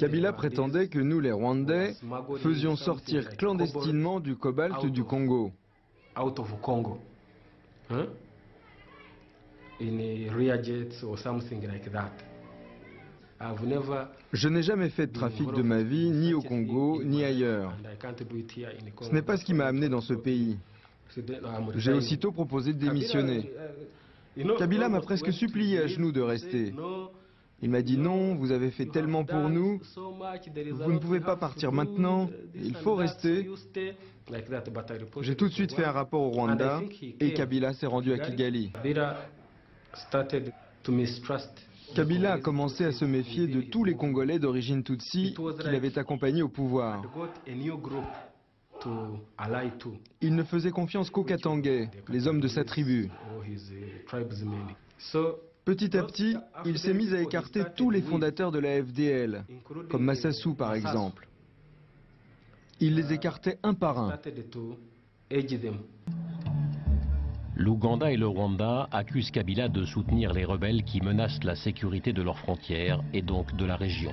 Kabila prétendait que nous, les Rwandais, faisions sortir clandestinement du cobalt du Congo. Je n'ai jamais fait de trafic de ma vie, ni au Congo, ni ailleurs. Ce n'est pas ce qui m'a amené dans ce pays. J'ai aussitôt proposé de démissionner. Euh, Kabila m'a presque supplié à genoux de rester. Il m'a dit non, vous avez fait tellement pour nous, vous ne pouvez pas partir maintenant, il faut rester. J'ai tout de suite fait un rapport au Rwanda et Kabila s'est rendu à Kigali. Kabila a commencé à se méfier de tous les Congolais d'origine Tutsi qu'il avait accompagnés au pouvoir. Il ne faisait confiance qu'aux Katangais, les hommes de sa tribu. Petit à petit, il s'est mis à écarter tous les fondateurs de la FDL, comme Massassou par exemple. Il les écartait un par un. L'Ouganda et le Rwanda accusent Kabila de soutenir les rebelles qui menacent la sécurité de leurs frontières et donc de la région.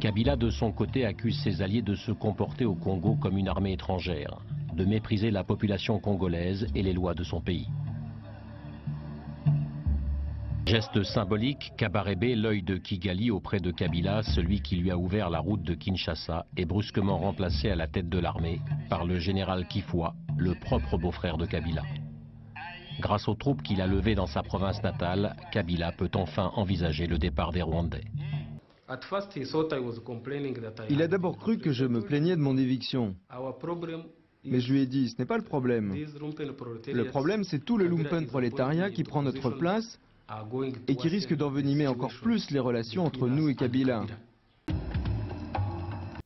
Kabila, de son côté, accuse ses alliés de se comporter au Congo comme une armée étrangère, de mépriser la population congolaise et les lois de son pays. Geste symbolique, Kabarebe, l'œil de Kigali auprès de Kabila, celui qui lui a ouvert la route de Kinshasa, est brusquement remplacé à la tête de l'armée par le général Kifwa, le propre beau-frère de Kabila. Grâce aux troupes qu'il a levées dans sa province natale, Kabila peut enfin envisager le départ des Rwandais. Il a d'abord cru que je me plaignais de mon éviction. Mais je lui ai dit, ce n'est pas le problème. Le problème, c'est tout le lumpen prolétariat qui prend notre place et qui risque d'envenimer encore plus les relations entre nous et Kabila.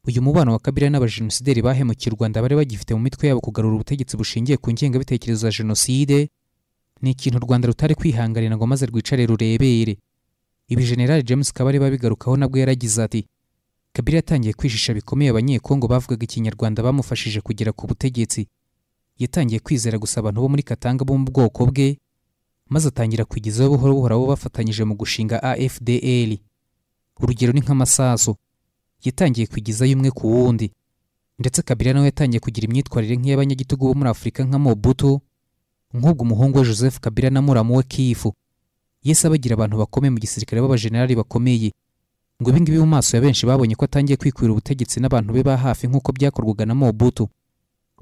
uyu mubano wa kabila n'abajenosideri bahemukiye u rwanda bari bagifite mu mitwe yabo kugarura ubutegetsi bushingiye ku ngengabitekerezo ya jenoside ni ikintu u rwanda rutari kwihanganira ngo maze rwicare rurebere ibi generali james kabareba babigarukaho nabwo yaragize ati kabila yatangiye kwijisha bikomeye abanyekongo bavugaga ikinyarwanda bamufashije kugera ku butegetsi yatangiye kwizera gusa abantu bo muri katanga bo mu bwoko bwe maze atangira kwigizaho buhoro buhoro abo bafatanyije mu gushinga afdl urugero ni nk'amasasu yatangiye kwigizayo umwe ku wundi ndetse kabila nawe yatangiye kugira imyitwarire nk'iy'abanyagitugu bo muri afurika nka mobutu nk'ubwo umuhungu we joseph kabila na muramu we kifu yese abagira abantu bakomeye mu gisirikare b'abajenerali bakomeye ngo ibingibi mu maso ya benshi babonye ko atangiye kwikwira ubutegetsi n'abantu be ba hafi nk'uko byakorwaga na mobutu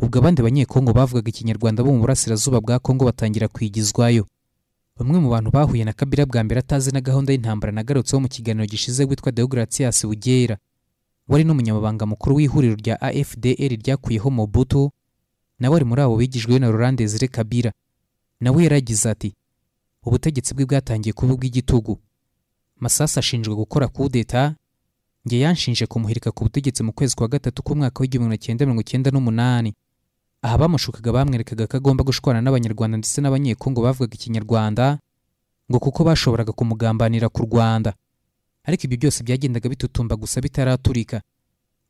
ubwo abandi banyekongo bavugaga ikinyarwanda bo mu burasirazuba bwa kongo batangira kwigizwayo Bamwe mu bantu bahuye na Kabila bwa mbere atazi na gahunda y'intambara nagarutseho mu kiganiro gishize witwa Deogratias Bugera wari n'umunyamabanga mukuru w'ihuriro rya AFDL ryakuyeho Mobutu nawe ari muri abo bigijwe na Laurent Desire Kabila nawe yaragize ati ubutegetsi bwe bwatangiye kuba ubw'igitugu Masasa ashinjwa gukora kudeta nge yanshinje kumuhirika ku butegetsi mu kwezi kwa gatatu k'umwaka w'igihumbi kimwe cyenda mirongo icyenda n'umunani aha bamushukaga bamwerekaga ko agomba gushwana n'abanyarwanda ndetse n'abanyekongo bavugaga ikinyarwanda ngo kuko bashoboraga kumugambanira ku rwanda ariko ibyo byose byagendaga bitutumba gusa bitaraturika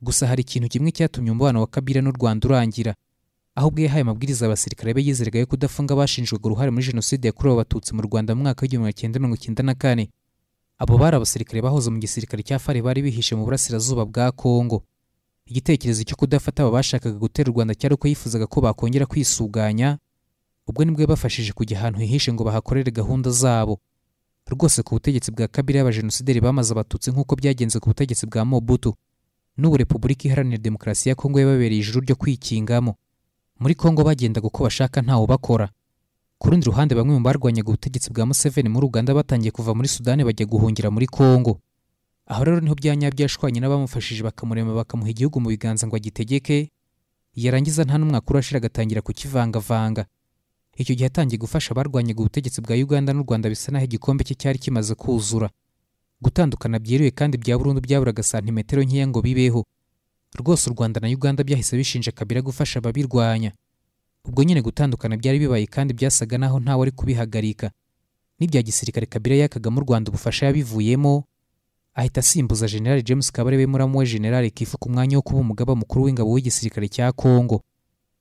gusa hari ikintu kimwe cyatumye umubano wa kabira n'u rwanda urangira ahubwo yahaye amabwiriza abasirikare be yizeraga yo kudafunga abashinjwaga uruhare muri jenoside yakorewe abatutsi mu rwanda mu mwaka w'igihumbi kimwe cyenda mirongo icyenda na kane abo bari abasirikare bahoze mu gisirikare cya fare bari bihishe mu burasirazuba bwa kongo igitekerezo cyo kudafata aba bashakaga gutera u rwanda cyari uko yifuzaga ko bakongera kwisuganya ubwo nibwo yabafashije kujya ahantu hihishe ngo bahakorere gahunda zabo rwose ku butegetsi bwa kabiri y'abajenosideri bamaze abatutsi nk'uko byagenze ku butegetsi bwa mobutu n'ubu repubulika iharanira demokarasi ya kongo yababereye ijuru ryo kwikingamo muri kongo bagendaga uko bashaka ntawe bakora ku rundi ruhande bamwe mu barwanyaga ubutegetsi bwa museveni muri uganda batangiye kuva muri sudani bajya guhungira muri kongo aho rero niho bya nyabyo n'abamufashije bakamurema bakamuha igihugu mu biganza ngo agitegeke yarangiza nta n'umwaka urashira agatangira kukivangavanga icyo gihe atangiye gufasha abarwanyaga ubutegetsi bwa uganda n'u rwanda bisa naho igikombe cye cyari kimaze kuzura gutandukana byeruye kandi bya burundu byaburaga santimetero nkeya ngo bibeho rwose u rwanda na uganda byahise bishinja kabira gufasha ababirwanya ubwo nyine gutandukana byari bibaye kandi byasaga naho ntawe ari kubihagarika n'ibya gisirikare kabira yakaga mu rwanda ubufasha yabivuyemo ahita asimbuza generali james kabarebe muramu we generali kifu ku mwanya wo kuba umugaba mukuru w'ingabo w'igisirikare cya kongo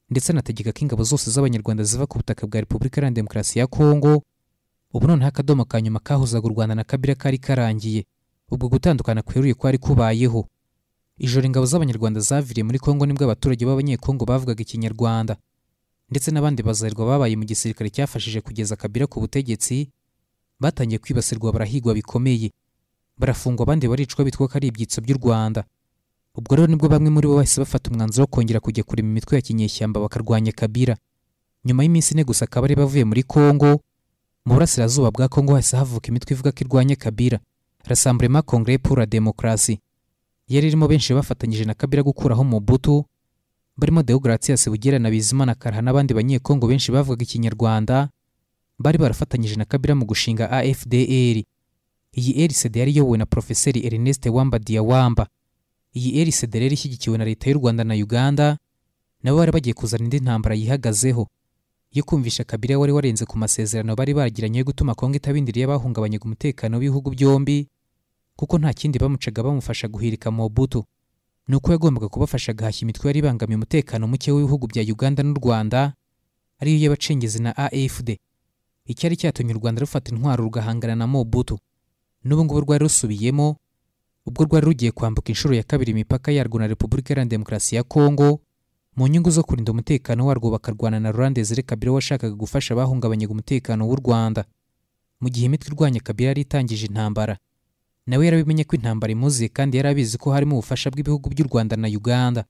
ndetse anategeka ko ingabo zose z'abanyarwanda ziva ku butaka bwa repubulika iharanira demokarasi ya kongo ubu noneho akadomo ka nyuma kahuzaga u rwanda na kabira kari karangiye ubwo gutandukana kweruye kwari kubayeho ijoro ingabo z'abanyarwanda zaviriye muri kongo nibwo abaturage b'abanyekongo bavugaga ikinyarwanda ndetse n'abandi bazahirwa babaye mu gisirikare cyafashije kugeza kabira ku butegetsi batangiye kwibasirwa barahigwa bikomeye barafungwa abandi baricwa bitwa ko ari ibyitso by'u rwanda ubwo rero nibwo bamwe muri bo bahise bafata umwanzuro wo kongera kujya kurema imitwe ya kinyeshyamba bakarwanya kabira nyuma y'iminsi ine gusa kabari bavuye muri kongo mu burasirazuba bwa kongo hahise havuka imitwe ivuga ko irwanya kabira rasamburema kongere pour demokarasi yari irimo benshi bafatanyije na kabira gukuraho mubutu barimo deogratias bugera na bizimana karaha n'abandi banyekongo benshi bavuga ikinyarwanda bari barafatanyije na kabira mu gushinga afdr iyi lcd yari iyobowe na Profeseri ernest wamba diyawamba iyi lcd rero ishyigikiwe na leta y'u rwanda na uganda nabo bari bagiye kuzana indi ntambara yihagazeho yo kumvisha kabila wari warenze ku masezerano bari baragiranye yo gutuma kongo itabindiriye abahungabanye ku umutekano w'ibihugu byombi kuko nta kindi bamucaga bamufasha guhirika mobutu ni uko yagombaga kubafasha gahashya imitwe yari ibangamiye umutekano muke w'ibihugu bya uganda n'u rwanda ariyo y'abacengezi na afd icyari cyatumye u rwanda rufata intwaro rugahangana na mobutu n'ubu ngubu rwari rusubiyemo ubwo rwari rugiye kwambuka inshuro ya kabiri imipaka yarwo na repubulika iharanira demokarasi ya kongo mu nyungu zo kurinda umutekano warwo bakarwana na rurandezere kabila washakaga gufasha abahungabanyaga umutekano w'u rwanda mu gihe imitwe irwanya kabila yari itangije intambara nawe yarabimenye ko intambara imuziye kandi yarabizi ko harimo ubufasha bw'ibihugu by'u rwanda na uganda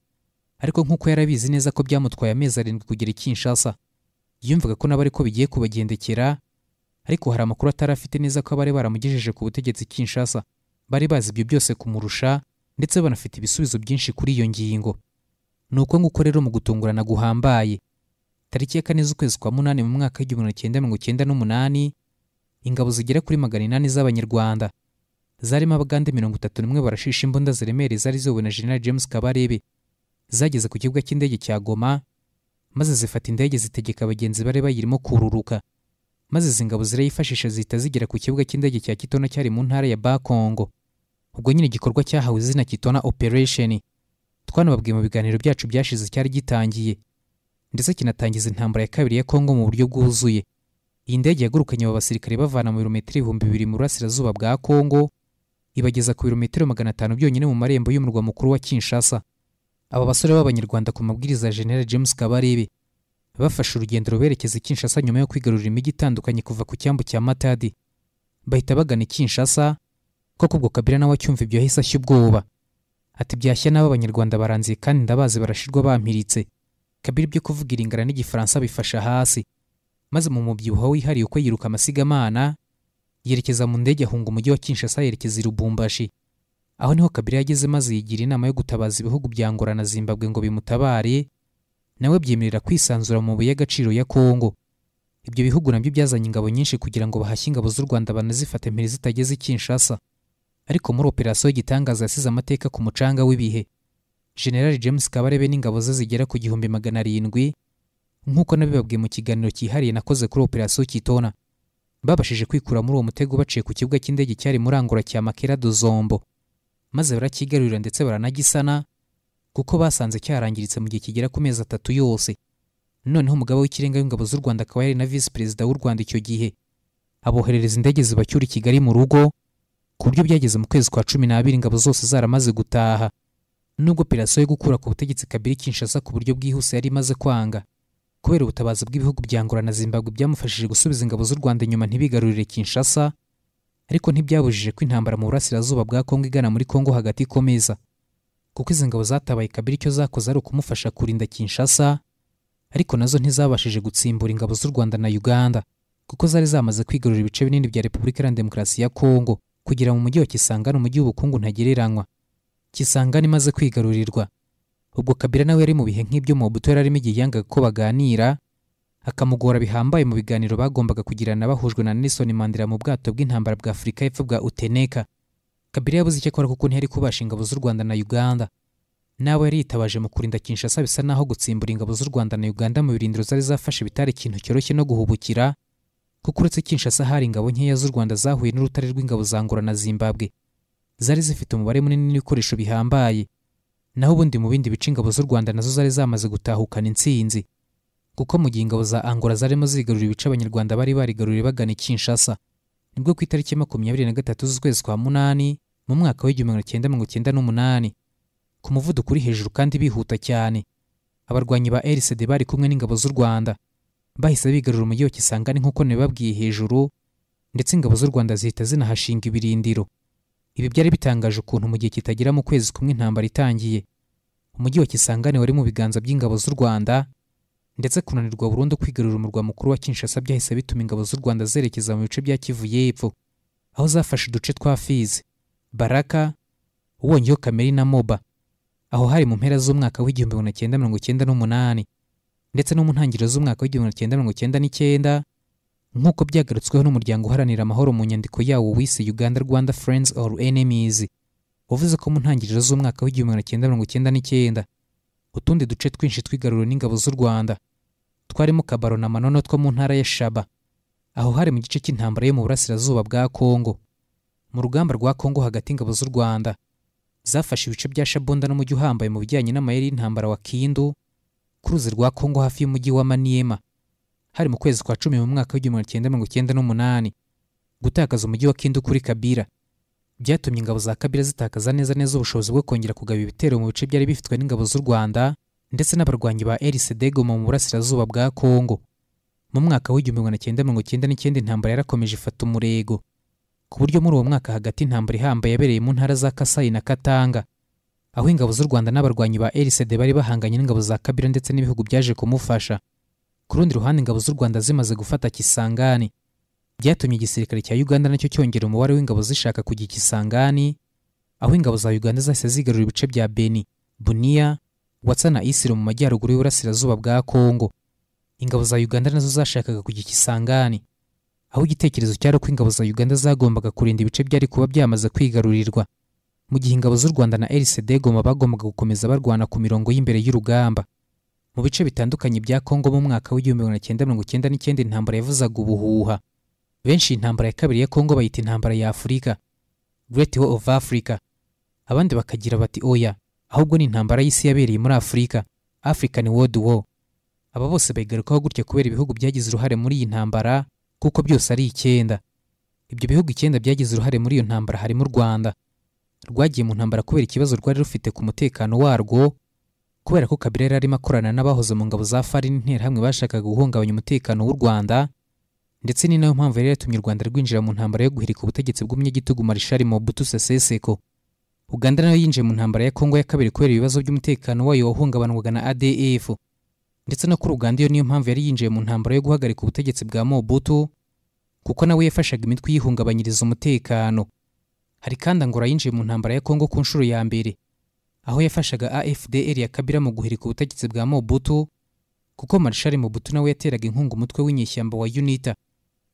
ariko nk'uko yarabizi neza ko byamutwaye amezi arindwi kugera i kinshasa yumvaga ko nabo ariko bigiye kubagendekera ariko hari amakuru atari afite neza ko bari baramugejeje ku butegetsi Kinshasa bari bazi ibyo byose kumurusha ndetse banafite ibisubizo byinshi kuri iyo ngingo ni uko nguko rero mu gutungurana guhambaye tariki ya kane z'ukwezi kwa munani mu mwaka w'igihumbi kimwe cyenda mirongo cyenda n'umunani ingabo zigera kuri magana inani z'abanyarwanda zarimo abagande mirongo itatu n'umwe barashisha imbunda ziremereye zari zowe na General James Kabarebe zageze ku kibuga cy'indege cya Goma maze zifata indege zitegeka abagenzi bari bayirimo kururuka maze izi ngabo zirayifashisha zihita zigera ku kibuga cy'indege cya kitona cyari mu ntara ya bakongo ubwo nyine igikorwa cyahawe izina kitona operation twanababwiye mu biganiro byacu byashize cyari gitangiye ndetse kinatangiza intambara ya kabiri ya kongo mu buryo bwuzuye iyi ndege yagurukanye aba basirikare bavana mu birometero ibihumbi bibiri mu burasirazuba bwa kongo ibageza ku birometero magana atanu byonyine mu marembo y'umurwa mukuru wa kinshasa aba basore b'abanyarwanda ku mabwiriza ya general james kabarebe bafashe urugendo ruberekeza Kinshasa nyuma yo kwigarurira imijyi itandukanye kuva ku cyambu cya Matadi bahita bagana Kinshasa ko kubwo Kabila nawe acyumva ibyo yahise ashya ubwoba ati byashya n'abo abanyarwanda baranziye kandi ndabazi barashirwa bampiritse Kabila ibyo kuvuga iringana n'igifaransa bifasha hasi maze mu mubyibuho wihariye uko yiruka amasigamana yerekeza mu ndege ahunga umujyi wa Kinshasa yerekeza i Lubumbashi aho niho Kabila yageze maze yigira inama yo gutabaza ibihugu bya Angola na Zimbabwe ngo bimutabare nawe byemerera kwisanzura mu mabuye y'agaciro ya Kongo ibyo bihugu nabyo byazanye ingabo nyinshi kugira ngo bahashye ingabo z'u Rwanda banazifate mpiri zitageze i ariko muri operasiyo y'igitangaza yasize amateka ku mucanga w'ibihe General James Kabarebe n'ingabo ze zigera ku gihumbi magana arindwi nk'uko nabibabwiye mu kiganiro cyihariye nakoze kuri operasiyo Kitona babashije kwikura muri uwo mutego baciye ku kibuga cy'indege cyari muri cya Makera do Zombo maze barakigarurira ndetse baranagisana kuko basanze cyarangiritse mu gihe kigera ku mezi atatu yose noneho umugabo w'ikirenga w'ingabo z'u rwanda akaba yari na visi perezida w'u rwanda icyo gihe aboherereza indege zibacyura i kigali mu rugo ku buryo byageze mu kwezi kwa cumi n'abiri ingabo zose zaramaze gutaha nubwo operasiyo yo gukura ku butegetsi kabiri kinshasa ku buryo bwihuse yari imaze kwanga kubera ubutabazi bw'ibihugu bya ngora na zimbabwe byamufashije gusubiza ingabo z'u rwanda inyuma ntibigarurire kinshasa ariko ntibyabujije ko intambara mu burasirazuba bwa kongo igana muri kongo hagati ikomeza kuko izi ngabo zatabaye kabiri icyo zakoze ari ukumufasha kurinda kinshasa ariko nazo ntizabashije gutsimbura ingabo z'u rwanda na uganda kuko zari zamaze kwigarura ibice binini bya repubulika iharanira demokarasi ya kongo kugira mu mujyi wa kisangani umujyi w'ubukungu ntagereranywa kisangani imaze kwigarurirwa ubwo kabira nawe yari mu bihe nk'ibyo mobuto yari arimo igihe yangaga ko baganira akamugora bihambaye mu biganiro bagombaga kugirana bahujwe na nelson mandela mu bwato bw'intambara bwa afurika y'epfo bwa uteneka kabiri yabuze icyo akora kuko ntiyari kubasha ingabo z'u rwanda na uganda nawe yaritabaje mu kurinda kinshasa bisa naho gutsimbura ingabo z'u rwanda na uganda mu birindiro zari zafashe bitari ikintu cyoroshye no guhubukira kuko uretse kinshasa hari ingabo nkeya z'u rwanda zahuye n'urutare rw'ingabo za ngora na zimbabwe zari zifite umubare munini n'ibikoresho bihambaye naho ubundi mu bindi bice ingabo z'u rwanda nazo zari zamaze gutahukana intsinzi kuko mu gihe ingabo za angora zarimo zigarurira ibice abanyarwanda bari barigaruriye bagana i kinshasa nibwo ku itariki makumyabiri na gatatu z'ukwezi kwa munani mu mwaka w'igihumbi magana cyenda mirongo cyenda n'umunani ku muvuduko uri hejuru kandi bihuta cyane abarwanyi ba RCD bari kumwe n'ingabo z'u Rwanda bahise bigarura umujyi wa Kisangani nk'uko nabibabwiye hejuru ndetse ingabo z'u Rwanda zihita zinahashinga ibirindiro ibi byari bitangaje ukuntu mu gihe kitagira mu kwezi kumwe intambara itangiye umujyi wa Kisangani wari mu biganza by'ingabo z'u Rwanda ndetse kunanirwa burundu kwigarurira umurwa mukuru wa Kinshasa byahise bituma ingabo z'u Rwanda zerekeza mu bice bya Kivu y'Epfo aho zafashe uduce twa Fizi baraka wongeyeho kameri na moba aho hari mu mpera z'umwaka w'igihumbi magana cyenda mirongo cyenda n'umunani ndetse no mu ntangiriro z'umwaka w'igihumbi magana cyenda mirongo cyenda n'icyenda nk'uko byagarutsweho n'umuryango uharanira amahoro mu nyandiko yawo wise uganda rwanda friends or enemies wavuze ko mu ntangiriro z'umwaka w'igihumbi magana cyenda mirongo cyenda n'icyenda utundi duce twinshi twigaruriro n'ingabo z'u rwanda twarimo kabaro na manono two mu ntara ya shaba aho hari mu gice cy'intambara yo mu burasirazuba bwa kongo mu rugamba rwa kongo hagati ingabo z'u rwanda zafashe ibice bya shabunda n'umujyi uhambaye mu bijyanye n'amayeri y'intambara wa kindu ku ruzi rwa kongo hafi y'umujyi wa maniema hari mu kwezi kwa cumi mu mwaka w'igihumbi kimwe mirongo icyenda n'umunani gutakaza umujyi wa kindu kuri kabira byatumye ingabo za kabira zitakaza neza neza ubushobozi bwo kongera kugaba ibitero mu bice byari bifitwe n'ingabo z'u rwanda ndetse n'abarwanyi ba Degoma mu burasirazuba bwa kongo mu mwaka w'igihumbi magana cyenda mirongo icyenda n'icyenda intambara yarakomeje ifata umurego ku buryo muri uwo mwaka hagati intambara ihambaye yabereye mu ntara za kasayi na katanga aho ingabo z'u rwanda n'abarwanyi ba LCD bari bahanganye n'ingabo za kabira ndetse n'ibihugu byaje kumufasha ku rundi ruhande ingabo z'u rwanda zimaze gufata kisangani byatumye igisirikare cya uganda nacyo cyongera umubare w'ingabo zishaka kujya ikisangani aho ingabo za uganda zahise zigarura ibice bya beni buniya watsa na isiro mu majyaruguru y'uburasirazuba bwa kongo ingabo za uganda nazo zashakaga kujya Kisangani. aho igitekerezo cyari uko ingabo za uganda zagombaga kurinda ibice byari kuba byamaze kwigarurirwa mu gihe ingabo z'u rwanda na rcd goma bagombaga gukomeza barwana ku mirongo y'imbere y'urugamba mu bice bitandukanye bya kongo mu mwaka w'igihumbi magana cyenda mirongo cyenda n'icyenda intambara yavuzaga ubuhuha benshi intambara ya kabiri ya kongo bayita intambara ya afurika great war of africa abandi bakagira bati oya ahubwo ni intambara y'isi yabereye muri afurika african world war aba bose bayigarukaho gutya kubera ibihugu byagize uruhare muri iyi ntambara kuko byose ari icyenda ibyo bihugu icyenda byagize uruhare muri iyo ntambara harimo u rwanda rwagiye mu ntambara kubera ikibazo rwari rufite ku mutekano warwo kubera ko kabila yari arimo akorana n'abahoze mu ngabo za farini interahamwe bashakaga guhungabanya umutekano w'u rwanda ndetse ni nayo mpamvu yari yatumye u rwanda rwinjira mu ntambara yo guhirika ubutegetsi bw'umunyagitugu marishari mobutu Seseko. uganda nayo yinjiye mu ntambara ya kongo ya kabiri kubera ibibazo by'umutekano wayo wahungabanywaga na adf ndetse no kuri uganda iyo niyo mpamvu yari yinjiye mu ntambara yo guhagarika ubutegetsi bwa mobutu kuko nawe yafashaga imitwe yihungabanyiriza umutekano hari kandi angora yinjiye mu ntambara ya kongo ku nshuro ya mbere aho yafashaga afdr ya kabira mu guhirika ubutegetsi bwa mobutu kuko marshal mobutu nawe yateraga inkunga umutwe w'inyeshyamba wa unita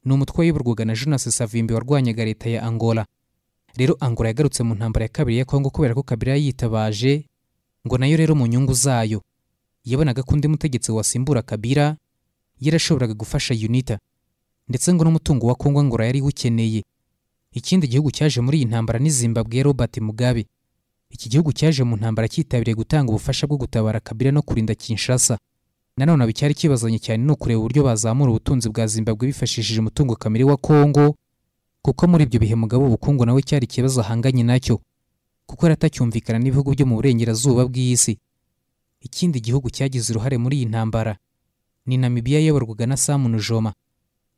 ni umutwe wayoborwaga na jonas savimbi warwanyaga leta ya angola rero angola yagarutse mu ntambara ya kabiri ya kongo kubera ko kabira yitabaje ngo nayo rero mu nyungu zayo yabonaga ko undi mutegetsi wasimbura kabira yarashoboraga gufasha unita ndetse ngo n'umutungo wa kongo ngora yari ukeneye ikindi gihugu cyaje muri iyi ntambara ni zimbabwe robert mugabe iki gihugu cyaje mu ntambara cyitabiriye gutanga ubufasha bwo gutabara kabira no kurinda kinshasa nanone bicyari kibazanye cyane ni ukureba uburyo bazamura ubutunzi bwa zimbabwe bifashishije umutungo kamere wa kongo kuko muri ibyo bihe mugabo ubukungu nawe cyari ikibazo ahanganye nacyo kuko yaratacyumvikana n'ibihugu byo mu burengerazuba bw'isi ikindi gihugu cyagize uruhare muri iyi ntambara ni namibiya yayoborwaga na samu nujoma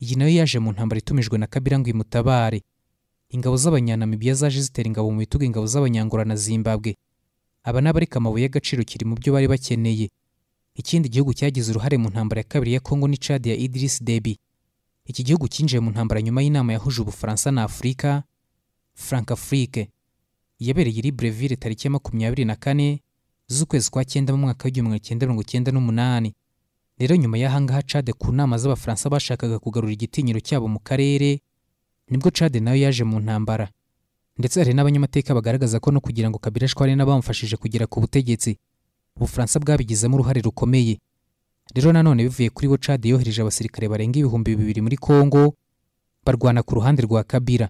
iyi nayo yaje mu ntambara itumijwe na kabira ngo imutabare ingabo z'abanyanamibiya zaje zitera ingabo mu bitugu ingabo z’abanyangura na zimbabwe aba ni amabuye y'agaciro kiri mu byo bari bakeneye ikindi gihugu cyagize uruhare mu ntambara ya kabiri ya kongo ni ya Idris debi iki gihugu cyinjiye mu ntambara nyuma y'inama yahuje ubufaransa na afurika frankafurike yabereye i libreville tariki ya makumyabiri na kane z'ukwezi kwa cyenda mu mwaka w'igihumbi cyenda mirongo cyenda n'umunani rero nyuma y'ahangaha cade ku nama z'abafaransa bashakaga kugarura igitinyiro cyabo mu karere nibwo cade nayo yaje mu ntambara ndetse hari n'abanyamateka bagaragaza ko no kugira ngo kabila ashware n'abamufashije kugera ku butegetsi ubufaransa bwabigizemo uruhare rukomeye rero nanone bivuye kuri bo cade yohereje abasirikare barenga ibihumbi bibiri muri congo barwana ku ruhande rwa kabira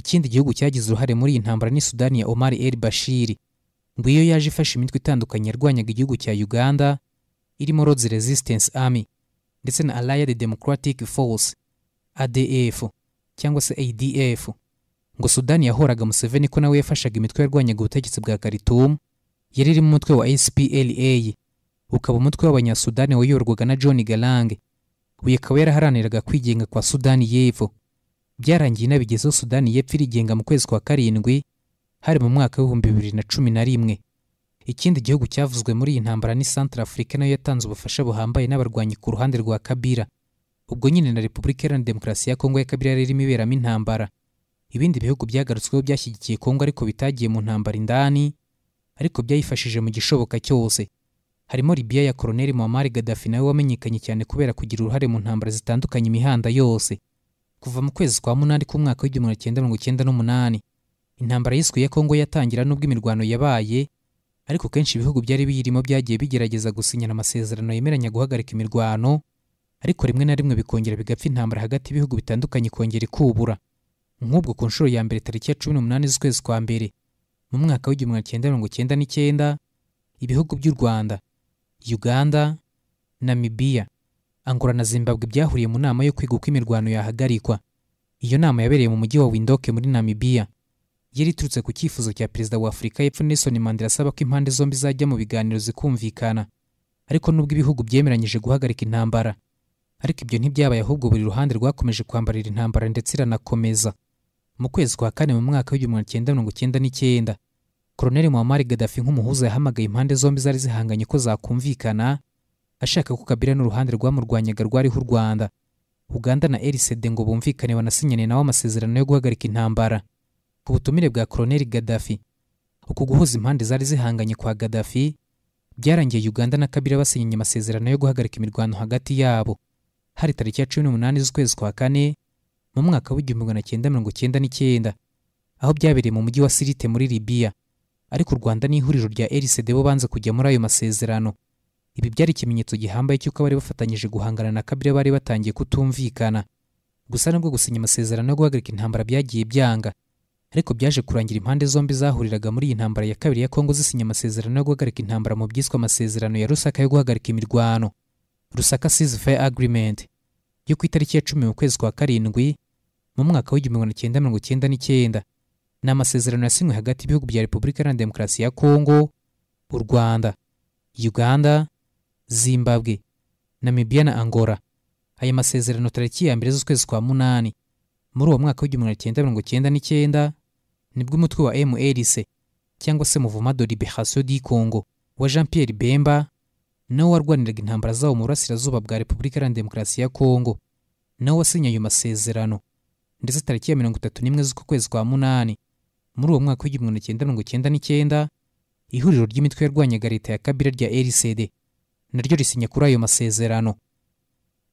ikindi gihugu cyagize uruhare muri iyi ntambara ni sudani ya omar el bashiri ngo iyo yaje ifashe imitwe itandukanye yarwanyaga igihugu cya uganda irimo rodzi Resistance Army ndetse na Allied Democratic Force ADF cyangwa se ADF ngo Sudani yahoraga Museveni ko nawe yafashaga imitwe yarwanyaga ubutegetsi bwa Khartoum yari iri mu mutwe wa SPLA ukaba umutwe w'abanyasudani wayoborwaga na John Galange uyu akaba yaraharaniraga kwigenga kwa Sudani y'Epfo byarangiye inabigezeho Sudani y'Epfo irigenga mu kwezi kwa karindwi hari mu mwaka w'ibihumbi bibiri na cumi na rimwe ikindi gihugu cyavuzwe muri iyi ntambara ni santara afurika nayo yatanze ubufasha buhambaye n'abarwanyi ku ruhande rwa kabira ubwo nyine na repubulika iharanira demokarasi ya kongo ya kabira yari irimo iberamo intambara ibindi bihugu byagarutsweho byashyigikiye kongo ariko bitagiye mu ntambara indani ariko byayifashije mu gishoboka cyose harimo libiya ya koroneli muammar gaddafi nawe wamenyekanye cyane kubera kugira uruhare mu ntambara zitandukanye imihanda yose kuva mu kwezi kwa munani k'umwaka w'igihumbi kimwe magana cyenda mirongo icyenda n'umunani intambara y'isuku ya kongo yatangira nubwo imirwano yabaye ariko kenshi ibihugu byari biyirimo byagiye bigerageza gusinyana amasezerano yemeranya guhagarika imirwano ariko rimwe na rimwe bikongera bigapfa intambara hagati y'ibihugu bitandukanye kongera ikubura nk'ubwo ku nshuro ya mbere tariki ya cumi n'umunani z'ukwezi kwa mbere mu mwaka w'igihumbi cyenda mirongo cyenda n'icyenda ibihugu by'u rwanda uganda namibiya angola na zimbabwe byahuriye mu nama yo kwiga uko imirwano yahagarikwa iyo nama yabereye mu mujyi wa windoke muri namibiya yari ku cyifuzo cya perezida wa afurika y'epfo nelson mandela asaba ko impande zombi zajya mu biganiro zikumvikana ariko nubwo ibihugu byemeranyije guhagarika intambara ariko ibyo ntibyabaye ahubwo buri ruhande rwakomeje kwambarira intambara ndetse iranakomeza mu kwezi kwa kane mu mwaka w'igihumbi kimwe cyenda mirongo icyenda n'icyenda koroneli muhamari Gaddafi nk'umuhuza yahamagaye impande zombi zari zihanganye ko zakumvikana ashaka ko kabila n'uruhande rwamurwanyaga rwariho u rwanda uganda na rcd ngo bumvikane banasinyane nawe amasezerano yo guhagarika intambara ku butumire bwa koroneli gaddafi uku guhuza impande zari zihanganye kwa gaddafi byarangiye uganda na kabila basinyanye amasezerano yo guhagarika imirwano hagati yabo hari tariki ya cumi n'umunani z'ukwezi kwa kane mu mwaka w'igihumbi magana cyenda mirongo cyenda n'icyenda aho byabereye mu mujyi wa sirite muri Libya ariko u rwanda n'ihuriro rya rcd bo banze kujya muri ayo masezerano ibi byari ikimenyetso gihambaye cy'uko bari bafatanyije guhangana na kabila bari batangiye kutumvikana gusa nubwo gusinya amasezerano yo guhagarika intambara byagiye byanga ariko byaje kurangira impande zombi zahuriraga muri iyi ntambara ya kabiri ya kongo zisinya amasezerano yo guhagarika intambara mu byiswe amasezerano ya rusaka yo guhagarika imirwano rusaka ceasefire agreement yo ku itariki ya cumi mu kwezi kwa karindwi mu mwaka w'igihumbi magana cyenda mirongo cyenda n'icyenda ni amasezerano yasinywe hagati y'ibihugu bya repubulika iharanira demokarasi ya kongo u rwanda uganda zimbabwe namibia na angola aya masezerano tariki ya mbere z'ukwezi kwa munani muri uwo mwaka w'igihumbi magana cyenda mirongo cyenda n'icyenda nibwo umutwe wa mrc cyangwa se muvuma de liberation du wa jean pierre bemba nawe warwaniraga intambara zabo mu burasirazuba bwa repubulika iharanira demokarasi ya kongo nawe wasinya ayo masezerano ndetse tariki ya mirongo itatu n'imwe z'uku kwezi kwa munani muri uwo mwaka w'igihumbi magana cyenda mirongo cyenda n'icyenda ihuriro ry'imitwe yarwanyaga leta ya kabira rya rcd naryo risinya kuri ayo masezerano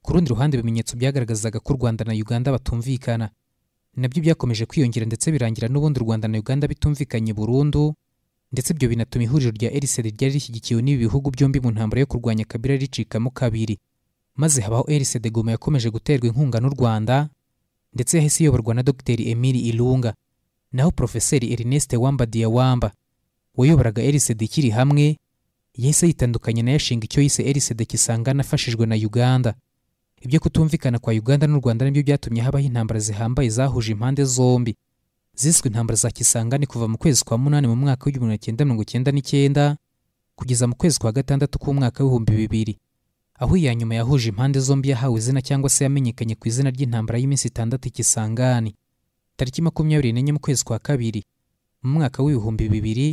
ku rundi ruhande ibimenyetso byagaragazaga ko u rwanda na uganda batumvikana nabyo byakomeje kwiyongera ndetse birangira n'ubundi u rwanda na uganda bitumvikanye burundu ndetse ibyo binatuma ihuriro rya eriseri ryari rishyigikiwe n'ibi bihugu byombi mu ntambara yo kurwanya kabila ricikamo kabiri maze habaho erisede goma yakomeje guterwa inkunga n'u rwanda ndetse yahise iyoborwa na dogiteri emili Ilunga, naho Profeseri erineste wamba diyawamba wayoboraga erisede ikiri hamwe yahise yitandukanye na yashinga icyo yise erisede kisangana afashijwe na uganda ibyo kutumvikana kwa uganda n'u rwanda nibyo byatumye habaho intambara zihambaye zahuje impande zombi ziswe intambara za kisangani kuva mu kwezi kwa munani mu mwaka w'igihumbi na cyenda mirongo cyenda n'icyenda kugeza mu kwezi kwa gatandatu k'umwaka w'ibihumbi bibiri aho iya nyuma yahuje impande zombi yahawe izina cyangwa se yamenyekanye ku izina ry'intambara y'iminsi itandatu ikisangani tariki makumyabiri n'enye mu kwezi kwa kabiri mu mwaka w'ibihumbi bibiri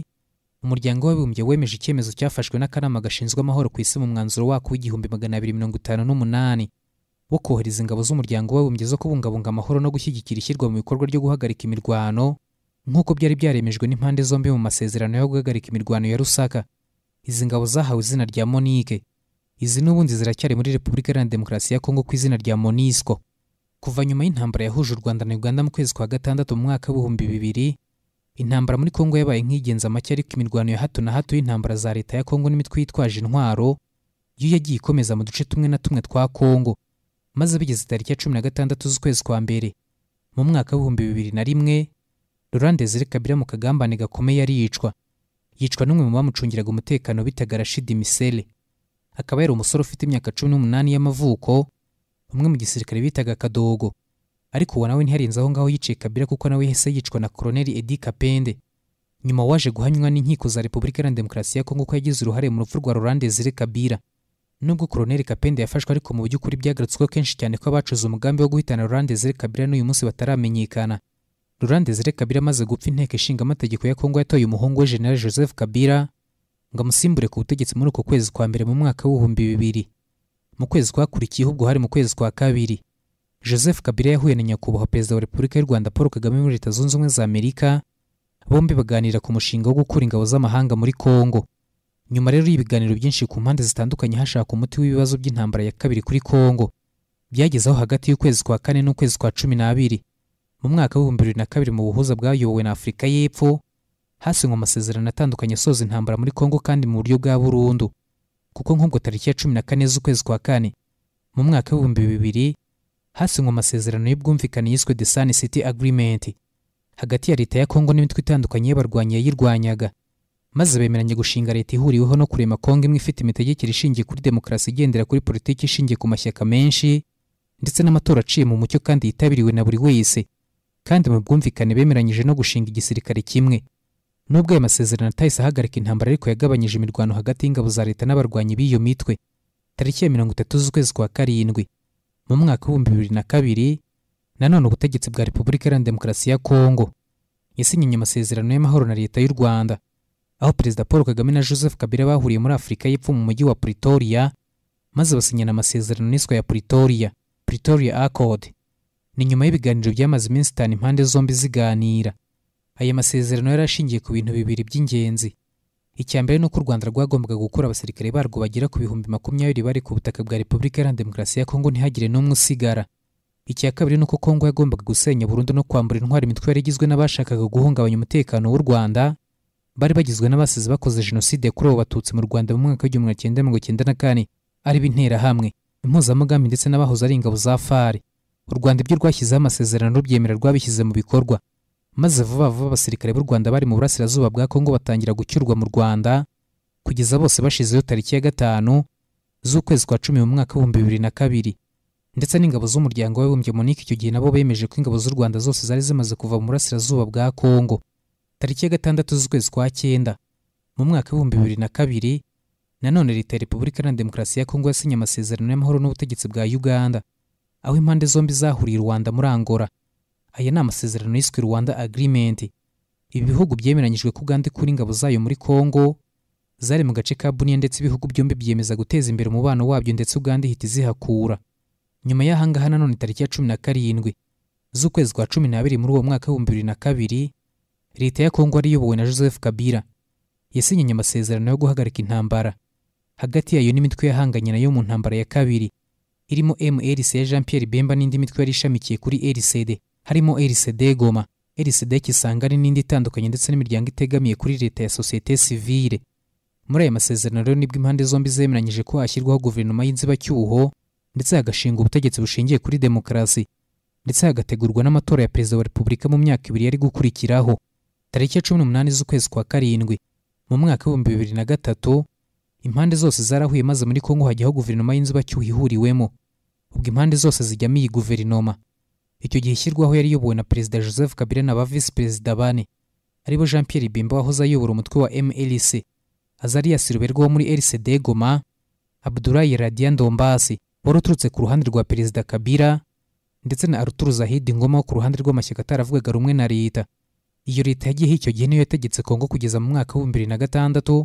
umuryango w'abibumbye wemeje icyemezo cyafashwe n'akanama gashinzwe amahoro ku isi mu mwanzuro wako w'igihumbi magana abiri mirongo itanu n'umunani wo kohereza ingabo z'umuryango w'abibumbye zo kubungabunga amahoro no gushyigikira ishyirwa mu bikorwa ryo guhagarika imirwano nk'uko byari byaremejwe n'impande zombi mu masezerano yo guhagarika imirwano ya rusaka izi ngabo zahawe izina rya monike izi n'ubundi ziracyari muri repubulika iharanira demokarasi ya kongo ku izina rya monisco kuva nyuma y'intambara yahuje u rwanda na uganda mu kwezi kwa gatandatu mu mwaka w'ibihumbi bibiri intambara muri kongo yabaye nk'igenza make ariko imirwano ya hato na hato y'intambara za leta ya kongo n'imitwe yitwaje intwaro yo yagiye ikomeza mu duce tumwe na tumwe twa kongo maze bigeze tariki ya cumi na gatandatu z'ukwezi kwa mbere mu mwaka w'ibihumbi bibiri na rimwe Laurent Desire kabira mu kagambane gakomeye yari yicwa yicwa n'umwe mu bamucungiraga umutekano bitaga Rashid Misele akaba yari umusore ufite imyaka cumi n'umunani y'amavuko umwe mu gisirikare bitaga Kadogo ariko uwo nawe ntiyarenze aho ngaho yiciye Kabila kuko nawe yahise yicwa na Colonel Edi Kapende nyuma waje guhanywa n'inkiko za Repubulika Iharanira Demokarasi ya Kongo ko yagize uruhare mu rupfu rwa Laurent Desire Kabila nubwo koroneli kapende yafashwe ariko mu by'ukuri byagarutsweho kenshi cyane ko abacuze umugambi wo guhitana rurandezere kabira n'uyu munsi bataramenyekana rurandezere kabira amaze gupfa inteko ishinga amategeko ya kongo yatoye umuhungu we general joseph kabira ngo amusimbure ku butegetsi muri uko kwezi kwa mbere mu mwaka w'ibihumbi bibiri mu kwezi kwakurikiyeho ubwo hari mu kwezi kwa kabiri joseph kabila yahuye na nyakubahwa perezida wa repubulika y'u rwanda paul kagame muri leta zunze ubumwe za amerika bombi baganira ku mushinga wo gukura ingabo z'amahanga muri kongo nyuma rero y'ibiganiro byinshi ku mpande zitandukanye hashakwa umuti w'ibibazo by'intambara ya kabiri kuri kongo byagezeho hagati y'ukwezi kwa kane n'ukwezi kwa cumi n'abiri mu mwaka w'ibihumbi bibiri na kabiri mu buhuza bwayobowe na afurika y'epfo hasinywe amasezerano atandukanye asoza intambara muri kongo kandi mu buryo bwa burundu kuko nk'ubwo tariki ya cumi na kane z'ukwezi kwa kane mu mwaka w'ibihumbi bibiri hasinywe amasezerano y'ubwumvikane yiswe the sun city agreement hagati ya leta ya kongo n'imitwe itandukanye y'abarwanyi yayirwanyaga maze bemeranya gushinga leta ihuriweho no kurema kongo imwe ifite imitegekere ishingiye kuri demokarasi igendera kuri politiki ishingiye ku mashyaka menshi ndetse n'amatora aciye mu mucyo kandi yitabiriwe na buri wese kandi mu bwumvikane bemeranyije no gushinga igisirikare kimwe nubwo aya masezerano atahise ahagarika intambara ariko yagabanyije imirwano hagati y'ingabo za leta n'abarwanyi b'iyo mitwe tariki ya mirongo itatu z'ukwezi kwa karindwi mu mwaka w'ibihumbi bibiri na kabiri nanone ubutegetsi bwa repubulika iharanira demokarasi ya kongo yasinyanye amasezerano y'amahoro na leta y'u rwanda aho perezida paul kagame na joseph kabila bahuriye muri afurika y'epfo mu mujyi wa pretoria maze basinyana amasezerano n'iswa ya pretoria pretoria accord ni nyuma y'ibiganiro byamaze iminsi itanu impande zombi ziganira aya masezerano yari ashingiye ku bintu bibiri by'ingenzi icya mbere ni uko u rwanda rwagombaga gukura abasirikare barwo bagera ku bihumbi makumyabiri bari ku butaka bwa repubulika iharanira demokarasi ya kongo ntihagire n'umwe usigara icya kabiri ni uko kongo yagombaga gusenya burundu no kwambura intwari imitwe yari igizwe n'abashakaga guhungabanya umutekano w'u rwanda bari bagizwe n'abasizi bakoze jenoside yakorewe abatutsi mu rwanda mu mwaka w'igihumbi kimwe magana cyenda na kane ari b'interahamwe impuzamugambi ndetse n'abahoze ari ingabo za fari u rwanda ibyo rwashyizeho amasezerano rubyemera rwabishyize mu bikorwa maze vuba vuba abasirikare b'u rwanda bari mu burasirazuba bwa Congo batangira gucyurwa mu rwanda kugeza bose bashizeho tariki ya gatanu z'ukwezi kwa cumi mu mwaka w'ibihumbi bibiri na kabiri ndetse n'ingabo z'umuryango w'abibumbye munike icyo gihe nabo bemeje ko ingabo z'u rwanda zose zari zimaze kuva mu burasirazuba bwa Congo tariki ya gatandatu z'ukwezi kwa cyenda mu mwaka w'ibihumbi bibiri na kabiri nanone leta ya repubulika na demokarasi ya kongo yasinye amasezerano y'amahoro n'ubutegetsi bwa uganda aho impande zombi zahuriye rwanda muri angora aya ni amasezerano yiswe rwanda agirimenti ibi bihugu byemeranyijwe ko uganda ikura ingabo zayo muri kongo zari mu gace ka buniya ndetse ibihugu byombi byiyemeza guteza imbere umubano wabyo ndetse uganda ihita izihakura nyuma y'ahangaha nanone tariki ya cumi na karindwi z'ukwezi kwa cumi n'abiri muri uwo mwaka w'ibihumbi bibiri na kabiri leta ya kongo iyobowe na joseph kabila yasinyanye amasezerano yo guhagarika intambara hagati yayo n'imitwe yahanganye nayo mu ntambara ya kabiri irimo mrc ya jean pierre bemba n'indi mitwe yari ishamikiye kuri rcd harimo rcd goma rcd kisangani n'indi itandukanye ndetse n'imiryango itegamiye kuri leta ya sosiyete sivire muri aya masezerano rero nibwo impande zombi zemeranyije ko hashyirwaho guverinoma y'inzibacyuho ndetse hagashinga ubutegetsi bushingiye kuri demokarasi ndetse hagategurwa n'amatora ya perezida wa repubulika mu myaka ibiri yari gukurikiraho tariki cumi n'umunani z'ukwezi kwa karindwi mu mwaka w'ibihumbi bibiri na gatatu impande zose zarahuye maze muri kongo hajyaho guverinoma y'inzibacyuho ihuriwemo ubwo impande zose zijyamo iyi guverinoma icyo gihe ishyirwaho yari iyobowe na perezida joseph kabila na ba visi perezida bane aribo jean pierre bimba wahoze ayobora umutwe wa mlc azariya siruberwa wo muri rcd goma abdulayi radiya ndombasi wari uturutse ku ruhande rwa perezida kabila ndetse na aruturu zahidi ngoma wo ku ruhande rw'amashyaka ataravugaga rumwe na leta iyo leta yagiyeho icyo gihe niyo yategetse kongo kugeza mu mwaka w'ibihumbi bibiri na gatandatu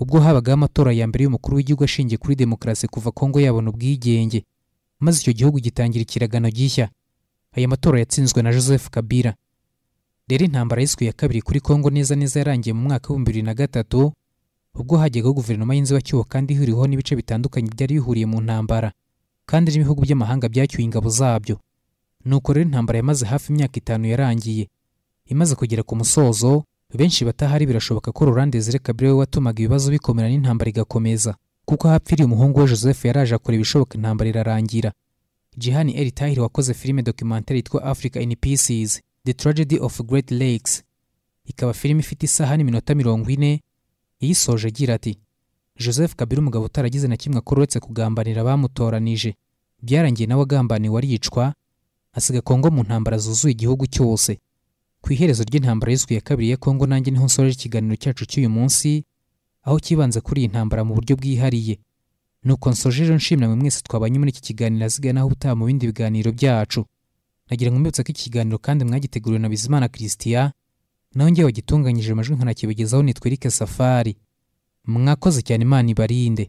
ubwo habagaho amatora ya mbere y'umukuru w'igihugu ashingiye kuri demokarasi kuva kongo yabona ubwigenge maze icyo gihugu gitangira ikiragano gishya aya matora yatsinzwe na joseph kabila rero intambara y'isuku ya kabiri kuri kongo neza neza yarangiye mu mwaka w'ibihumbi bibiri na gatatu ubwo hajyaga guverinoma y'inzibacyuho kandi ihuriweho n'ibice bitandukanye byari bihuriye mu ntambara kandi n'ibihugu by'amahanga byacyuye ingabo zabyo nuko rero intambara yamaze hafi imyaka itanu yarangiye imaze kugera ku musozo benshi batahari birashoboka ko Laurent Desire Kabila watumaga ibibazo bikomera n'intambara igakomeza kuko hapfiriye umuhungu we Joseph yaraje akora ibishoboka intambara irarangira Jihani Eri Tahir wakoze filime documentaire yitwa Africa in Pieces The Tragedy of Great Lakes ikaba filime ifite isaha n'iminota mirongo ine iyisoje agira ati Joseph Kabila umugabo utaragize na kimwe akora kugambanira abamutoranije byarangiye nawe agambaniwe aricwa asiga Kongo mu ntambara zuzuye igihugu cyose ku iherezo ry'intambara y'isuku ya kabiri ya kongo nanjye niho nsorera ikiganiro cyacu cy'uyu munsi aho kibanza kuri iyi ntambara mu buryo bwihariye nuko nsojeje nshimira mwe mwese twabanye muri iki kiganiro asigaye naho ubutaha mu bindi biganiro byacu nagira ngo mbibutse ko iki kiganiro kandi mwagiteguriwe na bizimana christian naho ngewe wagitunganyije amajwi nkanakibagezaho nitwa eric safari mwakoze cyane imana ibarinde